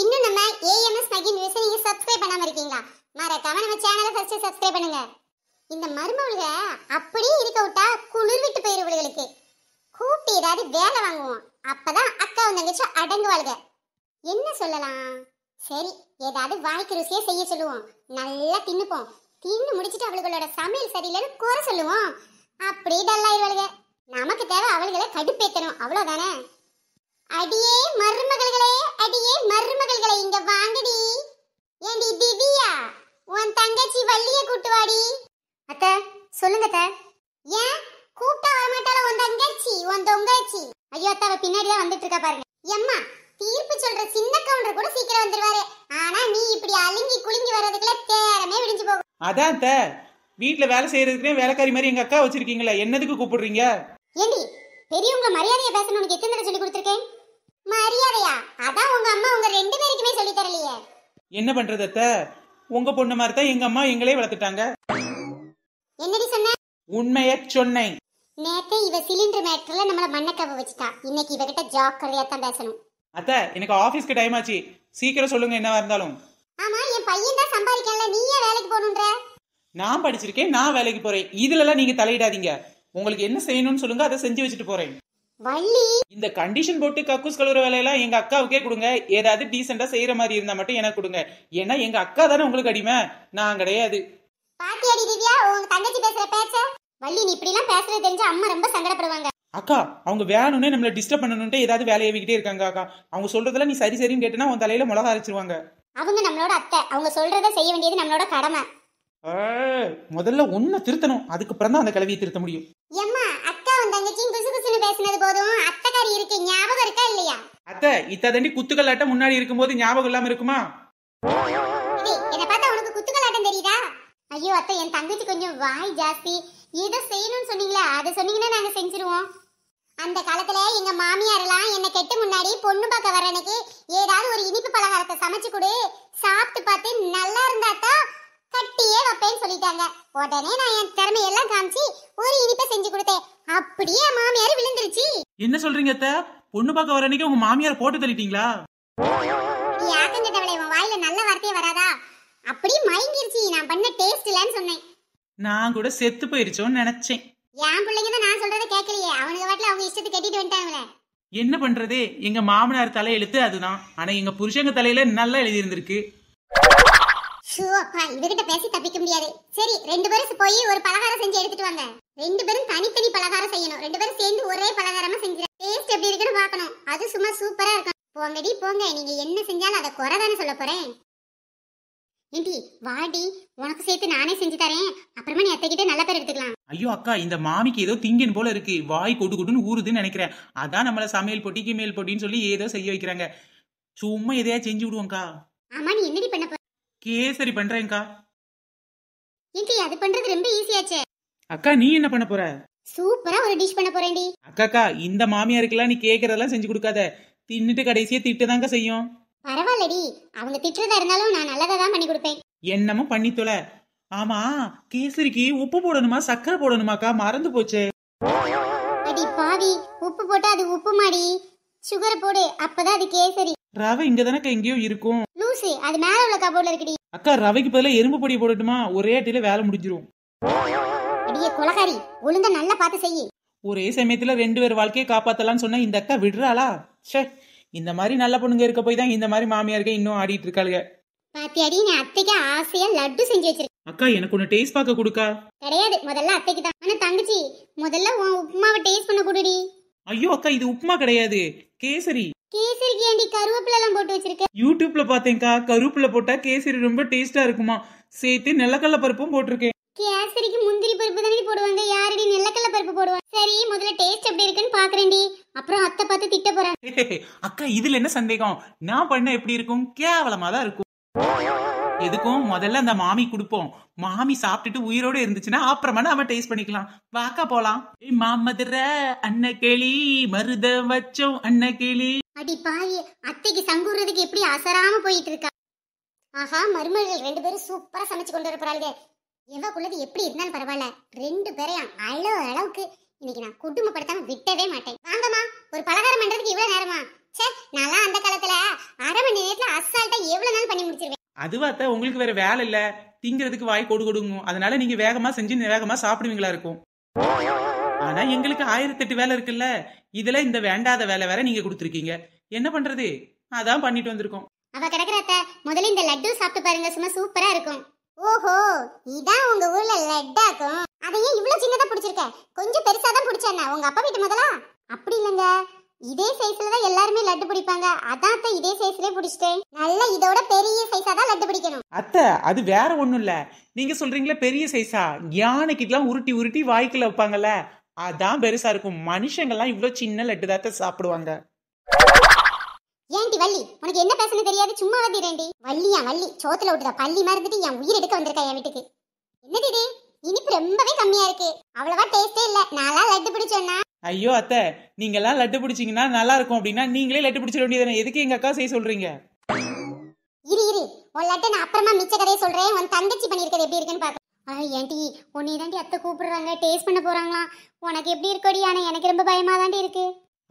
இன்னும் நம்ம ஏஎம்எஸ் மகி நியூஸ் நீங்க சப்ஸ்கிரைப் பண்ணாம இருக்கீங்களா மறக்காம நம்ம சேனலை ஃபர்ஸ்ட் சப்ஸ்கிரைப் பண்ணுங்க இந்த மருமவளுக அப்படியே இருக்க விட்டா குளிர் விட்டு போயிருவளுகளுக்கு கூட்டி ஏதாவது வேலை வாங்குவோம் அப்பதான் அக்காவும் தங்கச்சி அடங்குவாளுக என்ன சொல்லலாம் சரி ஏதாவது வாய்க்கு ருசியா செய்ய சொல்லுவோம் நல்லா தின்னுப்போம் தின்னு முடிச்சிட்டு அவளுகளோட சமையல் சரியில்லைன்னு குறை சொல்லுவோம் அப்படி டல்லாயிருவாளுக நமக்கு தேவை அவளுகளை கடுப்பேத்தணும் அவ்வளோதானே அடியே மருமகள்களே அடியே மருமகள்களே இங்க வாங்கடி ஏண்டி திவ்யா உன் தங்கச்சி வள்ளிய கூட்டு வாடி அத்த சொல்லுங்க அத்த ஏன் கூப்பிட்டா வரமாட்டால உன் தங்கச்சி உன் தொங்கச்சி ஐயோ அத்த அவ பின்னாடி தான் வந்துட்டு இருக்கா பாருங்க எம்மா தீர்ப்பு சொல்ற சின்ன கவுண்டர் கூட சீக்கிரம் வந்துருவாரு ஆனா நீ இப்படி அலுங்கி குலுங்கி வர்றதுக்குள்ள தேரமே விடிஞ்சு போகும் அதான் அத்த வீட்டுல வேலை செய்யறதுக்குனே வேலைக்காரி மாதிரி எங்க அக்கா வச்சிருக்கீங்களா என்னதுக்கு கூப்பிடுறீங்க ஏண்டி பெரியவங்க மரியாதையை பேசணும் உனக்கு எத்தனை தடவை சொல்லி கொடுத்துருக்கேன் மரியாதையா அதான் உங்க அம்மா உங்க ரெண்டு பேருக்குமே சொல்லி தரலையே என்ன பண்றது அத்த உங்க பொண்ணு மாதிரி தான் எங்க அம்மா எங்களே வளர்த்துட்டாங்க என்னடி சொன்ன உண்மைய சொன்னேன் நேத்தே இவ சிலிண்டர் மேட்டர்ல நம்மள மண்ணக்கவ வச்சிட்டா இன்னைக்கு கிட்ட ஜாக்கிரதையா தான் பேசணும் அத்த எனக்கு ஆபீஸ்க்கு டைம் ஆச்சு சீக்கிரம் சொல்லுங்க என்னவா இருந்தாலும் ஆமா என் பையன் தான் சம்பாதிக்கல நீயே வேலைக்கு போகணும்ன்ற நான் படிச்சிருக்கேன் நான் வேலைக்கு போறேன் இதுல எல்லாம் நீங்க தலையிடாதீங்க உங்களுக்கு என்ன செய்யணும்னு சொல்லுங்க அதை செஞ்சு வச்சுட்டு போறேன் இந்த கண்டிஷன் போட்டு கக்கூஸ் கழுவுற வேலையெல்லாம் எங்க அக்காவுக்கே கொடுங்க ஏதாவது டீசெண்டா செய்யற மாதிரி இருந்தா மட்டும் எனக்கு கொடுங்க ஏன்னா எங்க அக்கா தானே உங்களுக்கு அடிமை நான் கிடையாது பாத்தியாடி திவ்யா உங்க தங்கச்சி பேசுற பேச்ச வள்ளி நீ இப்படி எல்லாம் பேசுறது தெரிஞ்ச அம்மா ரொம்ப சங்கடப்படுவாங்க அக்கா அவங்க வேணும்னே நம்மள டிஸ்டர்ப் பண்ணணும்ட்டு ஏதாவது வேலையை விக்கிட்டே இருக்காங்க அக்கா அவங்க சொல்றதெல்லாம் நீ சரி சரின்னு கேட்டனா உன் தலையில மிளகா அரைச்சிருவாங்க அவங்க நம்மளோட அத்தை அவங்க சொல்றத செய்ய வேண்டியது நம்மளோட கடமை முதல்ல ஒன்ன திருத்தணும் அதுக்கப்புறம் தான் அந்த கலவியை திருத்த முடியும் ஏம்மா அக்கா உன் தங்கச்சியும் குசு குசுன்னு பேசினது போதும் அத்தக்காரி இருக்கு ஞாபகம் இருக்கா இல்லையா அத்தை இத்த தண்டி குத்துக்கலாட்டம் முன்னாடி இருக்கும்போது ஞாபகம் இல்லாம இருக்குமா என்ன பார்த்தா உனக்கு குத்துக்கலாட்டம் தெரியுதா ஐயோ அத்தை என் தங்கச்சி கொஞ்சம் வாய் ஜாஸ்தி இதை செய்யணும்னு சொன்னீங்களா அதை சொன்னீங்கன்னா நாங்க செஞ்சிருவோம் அந்த காலத்துல எங்க மாமியாரெல்லாம் என்ன கெட்டு முன்னாடி பொண்ணு பார்க்க வர ஏதாவது ஒரு இனிப்பு பலகாரத்தை சமைச்சு கொடு சாப்பிட்டு பார்த்து நல்லா இருந்தா தான் கட்டியே வைப்பேன்னு சொல்லிட்டாங்க உடனே நான் என் திறமையெல்லாம் காமிச்சு ஒரு இனிப்பை செஞ்சு கொடுத்தேன் அப்படியே மாமியார் விழுந்துருச்சு என்ன சொல்றீங்க அத்த பொண்ணு பார்க்க வர அன்னைக்கு உங்க மாமியார் போட்டு தள்ளிட்டீங்களா யாக்கங்கிட்டவளே உன் வாயில நல்ல வார்த்தையே வராதா அப்படியே மயங்கிருச்சு நான் பண்ண டேஸ்ட் இல்லன்னு சொன்னேன் நான் கூட செத்து போயிருச்சோன்னு நினைச்சேன் என் பிள்ளைங்க தான் நான் சொல்றத கேட்கலையே அவனுக்கு வாட்டில அவங்க இஷ்டத்தை கட்டிட்டு வந்துட்டாங்களே என்ன பண்றது எங்க மாமனார் தலையெழுத்து அதுதான் ஆனா எங்க புருஷங்க தலையில நல்லா எழுதி இருந்திருக்கு ஷூப்பா இவகிட்ட பேசி தப்பிக்க முடியாது சரி ரெண்டு பேரும் போய் ஒரு பலகாரம் செஞ்சு எடுத்துட்டு வாங்க ரெண்டு பேரும் தனித்தனி பலகாரம் செய்யணும் ரெண்டு பேரும் சேர்ந்து ஒரே பலகாரமா செஞ்சு டேஸ்ட் எப்படி இருக்குன்னு பாக்கணும் அது சும்மா சூப்பரா இருக்கும் போங்கடி போங்க நீங்க என்ன செஞ்சாலும் அதை குறை தானே சொல்ல போறேன் ஏண்டி வாடி உனக்கு சேர்த்து நானே செஞ்சு தரேன் அப்புறமா நீ அத்தைகிட்ட நல்ல பேர் எடுத்துக்கலாம் ஐயோ அக்கா இந்த மாமிக்கு ஏதோ திங்கன் போல இருக்கு வாய் கொடு கொடுன்னு ஊறுதுன்னு நினைக்கிறேன் அதான் நம்மள சமையல் போட்டி கிமேல் போட்டின்னு சொல்லி ஏதோ செய்ய வைக்கிறாங்க சும்மா எதையா செஞ்சு விடுவோம்க்கா ஆமா நீ என்னடி பண்ண கேசரி பண்றேன்க்கா இங்க அது பண்றது ரொம்ப ஈஸியாச்சே அக்கா நீ என்ன பண்ண போற சூப்பரா ஒரு டிஷ் பண்ண போறேன்டி அக்காக்கா இந்த மாமியாருக்கெல்லாம் நீ கேக்குறதெல்லாம் செஞ்சு கொடுக்காத தின்னுட்டு கடைசியா திட்டுதாங்க செய்யும் பரவாயில்லடி அவங்க திட்டுறதா இருந்தாலும் நான் நல்லதா தான் பண்ணி கொடுப்பேன் என்னமோ பண்ணி தொல ஆமா கேசரிக்கு உப்பு போடணுமா சக்கரை போடணுமாக்கா மறந்து போச்சு அடி பாவி உப்பு போட்டா அது உப்பு மாடி சுகர் போடு அப்பதான் அது கேசரி ரவை இங்க தானக்கா எங்கேயோ இருக்கும் லூசு அது மேல உள்ள கபோர்ட்ல இருக்குடி அக்கா ரவைக்கு பதில எறும்பு பொடி போடட்டுமா ஒரே அட்டையில வேலை முடிஞ்சிரும் அடியே கொலகாரி ஒழுங்கா நல்லா பார்த்து செய்யி ஒரே சமயத்துல ரெண்டு பேர் வாழ்க்கையை காப்பாத்தலாம்னு சொன்னா இந்த அக்கா விடுறாளா ஷே இந்த மாதிரி நல்ல பொண்ணுங்க இருக்க போய் தான் இந்த மாதிரி மாமியாருக்க இன்னும் ஆடிட்டு இருக்காளுங்க பாத்தியாடி நீ அத்தைக்கு ஆசையா லட்டு செஞ்சு வச்சிருக்கேன் அக்கா எனக்கு ஒண்ணு டேஸ்ட் பார்க்க கொடுக்கா கிடையாது முதல்ல அத்தைக்கு தான் ஆனா தங்கச்சி முதல்ல உன் உப்புமாவை டேஸ்ட் பண்ண கொடுடி ஐயோ அக்கா இது உப்புமா கிடையாது கேசரி கேசரிக்கு ஏண்டி கருவேப்பிலை எல்லாம் போட்டு வச்சிருக்கேன் யூடியூப்ல பாத்தேன்க்கா கருவேப்பிலை போட்டா கேசரி ரொம்ப டேஸ்டா இருக்குமா சேர்த்து நிலக்கடலை பருப்பும் போட்டிருக்கேன் கேசரிக்கு முந்திரி பருப்பு தானே போடுவாங்க யாரடி நிலக்கடலை பருப்பு போடுவாங்க சரி முதல்ல டேஸ்ட் எப்படி இருக்குன்னு பாக்குறேன்டி அப்புறம் அத்தை பார்த்து திட்ட போறேன் அக்கா இதுல என்ன சந்தேகம் நான் பண்ண எப்படி இருக்கும் கேவலமா தான் இருக்கும் எதுக்கும் முதல்ல அந்த மாமி கொடுப்போம் மாமி சாப்பிட்டுட்டு உயிரோட இருந்துச்சுன்னா அப்புறமா நாம டேஸ்ட் பண்ணிக்கலாம் வாக்கா போலாம் மாமதுர அன்ன கேளி மருத வச்சோம் அன்ன கேளி அடி பாவி அத்தைக்கு சங்கூர்றதுக்கு எப்படி அசராம போயிட்டு இருக்கா ஆஹா மருமகள் ரெண்டு பேரும் சூப்பரா சமைச்சு கொண்டு வர போறாளுங்க எவ்வளவு எப்படி இருந்தாலும் பரவாயில்ல ரெண்டு பேரையும் அளவு அளவுக்கு இன்னைக்கு நான் குடும்பப்படுத்தாம விட்டவே மாட்டேன் வாங்கம்மா ஒரு பலகாரம் பண்றதுக்கு இவ்வளவு நேரமா சே நல்லா அந்த காலத்துல அரை மணி நேரத்துல அசால்ட்டா எவ்வளவு நாள் பண்ணி முடிச்சிருவேன் அதுவாத்த உங்களுக்கு வேற வேலை இல்ல திங்கிறதுக்கு வாய் கொடு கொடுங்க அதனால நீங்க வேகமா செஞ்சு வேகமா சாப்பிடுவீங்களா இருக்கும் ஆனா எங்களுக்கு ஆயிரத்தெட்டு வேலை இருக்குல்ல இதுல இந்த வேண்டாத வேலை வேற நீங்க கொடுத்துருக்கீங்க என்ன பண்றது அதான் பண்ணிட்டு வந்திருக்கோம் அவ கிடக்குறத முதல்ல இந்த லட்டு சாப்பிட்டு பாருங்க சும்மா சூப்பரா இருக்கும் ஓஹோ இதான் உங்க ஊர்ல லட்டாக்கும் அதையே இவ்வளவு சின்னதா பிடிச்சிருக்க கொஞ்சம் பெருசா தான் பிடிச்சேன்னா உங்க அப்பா வீட்டு முதலா அப்படி இல்லைங்க இதே சைஸ்ல தான் எல்லாருமே லட்டு பிடிப்பாங்க அதான் அத்தை இதே சைஸ்லயே பிடிச்சிட்டேன் நல்ல இதோட பெரிய சைஸா தான் லட்டு பிடிக்கணும் அத்தை அது வேற ஒண்ணும் இல்ல நீங்க சொல்றீங்களே பெரிய சைஸா யானைக்கு எல்லாம் உருட்டி உருட்டி வாய்க்குள்ள வைப்பாங்கல்ல அதான் பெருசா இருக்கும் மனுஷங்கள்லாம் இவ்வளவு சின்ன லட்டு தாத்த சாப்பிடுவாங்க ஏன்டி வள்ளி உனக்கு என்ன பேசணும் தெரியாது சும்மா வந்திரேண்டி வள்ளியா வள்ளி சோத்துல விட்டுதா பள்ளி மறந்துட்டு என் உயிர் எடுக்க வந்திருக்கா என் வீட்டுக்கு என்னடி இது இனிப்பு ரொம்பவே கம்மியா இருக்கு அவ்வளவா டேஸ்டே இல்ல நாளா லட்டு பிடிச்சோன்னா ஐயோ அத்தை நீங்க எல்லாம் லட்டு பிடிச்சீங்கன்னா நல்லா இருக்கும் அப்படின்னா நீங்களே லட்டு பிடிச்சிட வேண்டியது எதுக்கு எங்க அக்கா செய்ய சொல்றீங்க இரு இரு உன் லட்டு நான் அப்புறமா மிச்ச கதையை சொல்றேன் உன் தங்கச்சி பண்ணிருக்கிறது எப்படி இருக்குன்னு பாக்க ஏன்டி உன்னை தாண்டி அத்தை கூப்பிடுறாங்க டேஸ்ட் பண்ண போறாங்களாம் உனக்கு எப்படி இருக்கடி ஆனா எனக்கு ரொம்ப பயமா தாண்டி இருக்கு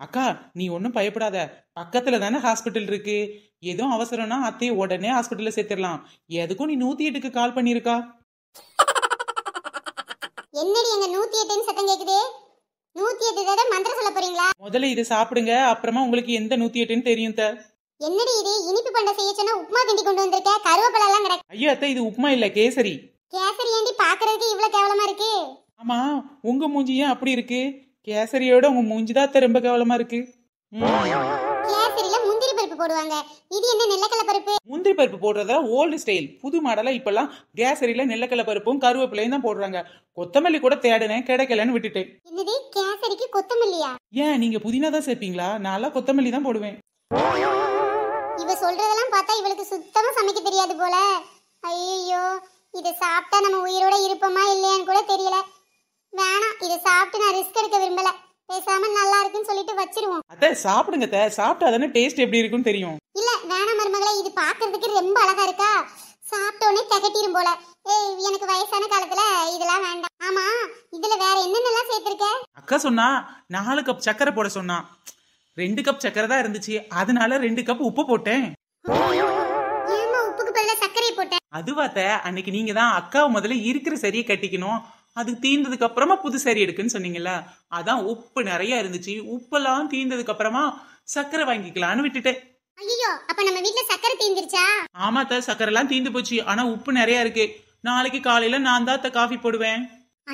அக்கா நீ ஒன்றும் பயப்படாத பக்கத்துல தானே ஹாஸ்பிட்டல் இருக்கு எதுவும் அவசரம்னா அத்தையை உடனே ஹாஸ்பிட்டல்ல சேர்த்துடலாம் எதுக்கும் நீ நூத்தி எட்டுக்கு கால் பண்ணிருக்கா என்னடி எங்க நூத்தி எட்டுன்னு சத்தம் கேக்குது நூத்தி எட்டு தடவை மந்திர சொல்ல போறீங்களா முதல்ல இது சாப்பிடுங்க அப்புறமா உங்களுக்கு எந்த நூத்தி எட்டுன்னு தெரியும் த என்னடி இது இனிப்பு பண்ட செய்ய சொன்னா உப்புமா திண்டி கொண்டு வந்திருக்க கருவேப்பிலை எல்லாம் கிடக்கு அத்தை இது உப்புமா இல்ல கேசரி கேசரி ஏண்டி பாக்குறதுக்கு இவ்வளவு கேவலமா இருக்கு ஆமா உங்க மூஞ்சி ஏன் அப்படி இருக்கு கேசரியோட உங்க மூஞ்சி தான் ரொம்ப கேவலமா இருக்கு கேசரியில முந்திரி பருப்பு போடுவாங்க இது என்ன நெல்லக்கடலை பருப்பு முந்திரி பருப்பு போடுறதா ஓல்டு ஸ்டைல் புது மாடல இப்பெல்லாம் கேசரியில நெல்லக்கல்ல பருப்பும் கருவேப்பிலையும் தான் போடுறாங்க கொத்தமல்லி கூட தேடினேன் கிடைக்கலன்னு விட்டுட்டேன் என்னது கேசரிக்கு கொத்தமல்லியா ஏன் நீங்க புதினா தான் சேர்ப்பீங்களா நான் கொத்தமல்லி தான் போடுவேன் இவ சொல்றதெல்லாம் பார்த்தா இவளுக்கு சுத்தமா சமைக்க தெரியாது போல ஐயோ இது சாப்பிட்டா நம்ம உயிரோட இருப்போமா இல்லையான்னு கூட தெரியல வேணாம் இது சாப்பிட்டு நான் ரிஸ்க் எடுக்க விரும்பல பேசாம நல்லா இருக்குன்னு சொல்லிட்டு வச்சிருவோம் அத்தை சாப்பிடுங்க தே சாப்பிட்டா தானே டேஸ்ட் எப்படி இருக்குன்னு தெரியும் இல்ல வேணாம் மருமகளே இது பாக்குறதுக்கு ரொம்ப அழகா இருக்கா சாப்பிட்டோன்னே தகட்டிரும் போல ஏய் எனக்கு வயசான காலத்துல இதெல்லாம் வேண்டாம் ஆமா இதுல வேற என்னென்னலாம் சேர்த்திருக்க அக்கா சொன்னா நாலு கப் சக்கரை போட சொன்னா ரெண்டு கப் சக்கரை தான் இருந்துச்சு அதனால ரெண்டு கப் உப்பு போட்டேன் அதுவாத்த அன்னைக்கு நீங்க தான் அக்காவை முதல்ல இருக்கிற சரியை கட்டிக்கணும் அது தீர்ந்ததுக்கு அப்புறமா புது சரி எடுக்குன்னு சொன்னீங்கல்ல அதான் உப்பு நிறைய இருந்துச்சு உப்பெல்லாம் தீர்ந்ததுக்கு அப்புறமா சக்கரை வாங்கிக்கலாம்னு விட்டுட்டேன் ஐயோ அப்ப நம்ம வீட்ல சக்கரை தீந்துருச்சா ஆமா தா சக்கரை எல்லாம் தீந்து போச்சு ஆனா உப்பு நிறைய இருக்கு நாளைக்கு காலையில நான் தான் காஃபி போடுவேன்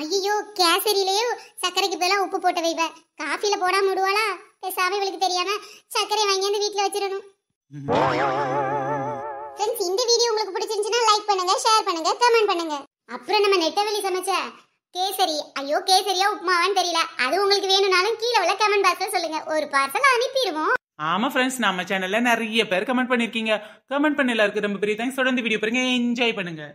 ஐயோ கேசரியிலேயே சக்கரைக்கு பதிலாக உப்பு போட்டு வைப்ப காஃபில போடாம விடுவாளா பேசாம இவளுக்கு தெரியாம சக்கரை வாங்கி வந்து வீட்டுல வச்சிடணும் ஃப்ரெண்ட்ஸ் இந்த வீடியோ உங்களுக்கு பிடிச்சிருந்துச்சுன்னா லைக் பண்ணுங்க ஷேர் பண்ணுங்க கமெண்ட் பண்ணுங்க அப்புறம் நம்ம நெட்டவெளி சமைச்ச கேசரி ஐயோ கேசரியா உப்புமாவான்னு தெரியல அது உங்களுக்கு வேணும்னாலும் கீழே உள்ள கமெண்ட் பாக்ஸ்ல சொல்லுங்க ஒரு பார்சல் அனுப்பிடுவோம் ஆமா ஃப்ரெண்ட்ஸ் நம்ம சேனல்ல நிறைய பேர் கமெண்ட் பண்ணிருக்கீங்க கமெண்ட் பண்ண எல்லாருக்கும் ரொம்ப பெரிய தேங்க்ஸ் தொடர்ந்து வீடியோ பாருங்க என்ஜாய் பண்ணுங்க